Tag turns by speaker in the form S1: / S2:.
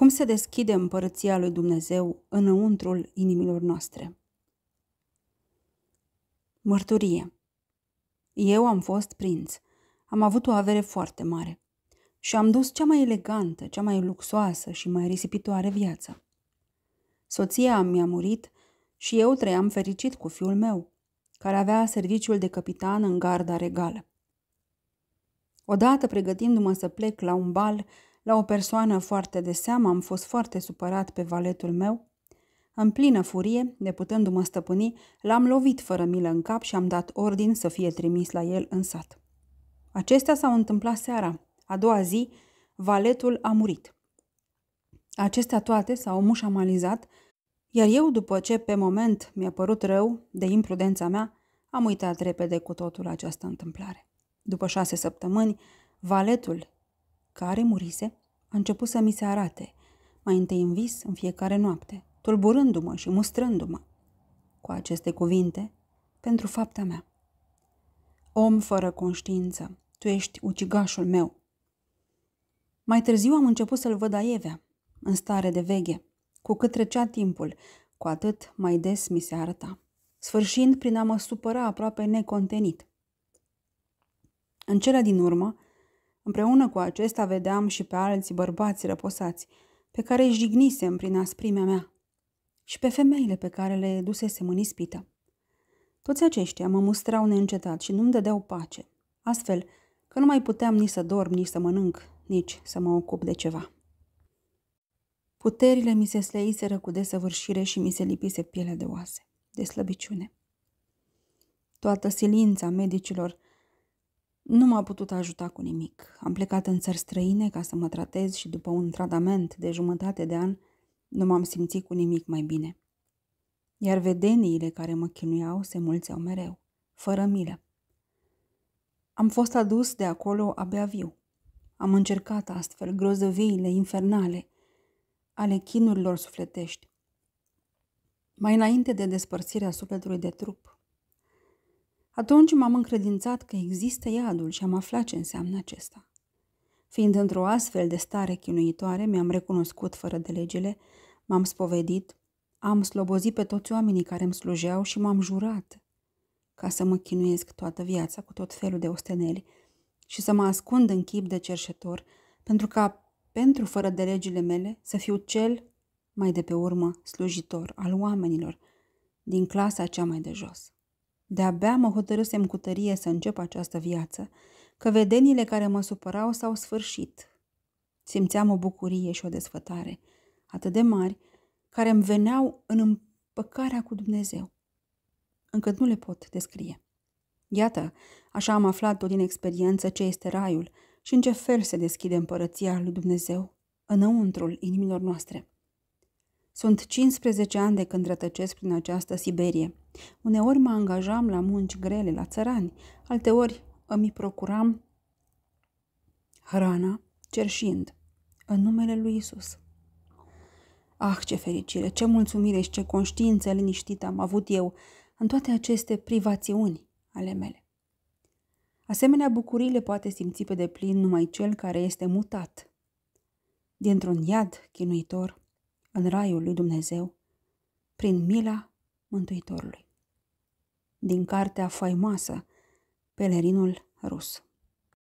S1: Cum se deschide împărăția lui Dumnezeu înăuntrul inimilor noastre? Mărturie Eu am fost prinț. Am avut o avere foarte mare. Și am dus cea mai elegantă, cea mai luxoasă și mai risipitoare viață. Soția mi-a murit și eu trăiam fericit cu fiul meu, care avea serviciul de capitan în garda regală. Odată pregătindu-mă să plec la un bal, la o persoană foarte de seamă am fost foarte supărat pe valetul meu. În plină furie, neputându-mă stăpâni, l-am lovit fără milă în cap și am dat ordin să fie trimis la el în sat. Acestea s-au întâmplat seara. A doua zi, valetul a murit. Acestea toate s-au mușamalizat, iar eu, după ce pe moment mi-a părut rău de imprudența mea, am uitat repede cu totul această întâmplare. După șase săptămâni, valetul care murise, a început să mi se arate, mai întâi în vis, în fiecare noapte, tulburându-mă și mustrându-mă. Cu aceste cuvinte, pentru fapta mea. Om fără conștiință, tu ești ucigașul meu. Mai târziu am început să-l văd aievea, în stare de veghe. Cu cât trecea timpul, cu atât mai des mi se arăta, sfârșind prin a mă supăra aproape necontenit. În cele din urmă, Împreună cu acesta vedeam și pe alții bărbați răposați, pe care îi jignisem prin asprimea mea, și pe femeile pe care le dusesem în ispită. Toți aceștia mă mustrau neîncetat și nu-mi dădeau pace, astfel că nu mai puteam nici să dorm, nici să mănânc, nici să mă ocup de ceva. Puterile mi se sleiseră cu desăvârșire și mi se lipise pielea de oase, de slăbiciune. Toată silința medicilor nu m-a putut ajuta cu nimic. Am plecat în țări străine ca să mă tratez și după un tratament de jumătate de an nu m-am simțit cu nimic mai bine. Iar vedeniile care mă chinuiau se mulțeau mereu, fără milă. Am fost adus de acolo abia viu. Am încercat astfel grozăviile infernale ale chinurilor sufletești. Mai înainte de despărțirea sufletului de trup, atunci m-am încredințat că există iadul și am aflat ce înseamnă acesta. Fiind într-o astfel de stare chinuitoare, mi-am recunoscut fără de legile, m-am spovedit, am slobozit pe toți oamenii care îmi slujeau și m-am jurat ca să mă chinuiesc toată viața cu tot felul de osteneli și să mă ascund în chip de cerșetor pentru ca, pentru fără de legile mele, să fiu cel mai de pe urmă slujitor al oamenilor din clasa cea mai de jos. De-abia mă hotărâsem cu tărie să încep această viață, că vedenile care mă supărau s-au sfârșit. Simțeam o bucurie și o desfătare, atât de mari, care îmi veneau în împăcarea cu Dumnezeu, încât nu le pot descrie. Iată, așa am aflat tot din experiență ce este raiul și în ce fel se deschide împărăția lui Dumnezeu, înăuntrul inimilor noastre. Sunt 15 ani de când rătăcesc prin această Siberie. Uneori mă angajam la munci grele, la țărani, alteori îmi procuram hrana cerșind în numele lui Isus. Ah, ce fericire, ce mulțumire și ce conștiință liniștită am avut eu în toate aceste privațiuni ale mele. Asemenea, bucurii le poate simți pe deplin numai cel care este mutat dintr-un iad chinuitor în raiul lui Dumnezeu prin mila Mântuitorului. Din cartea faimoasă Pelerinul rus.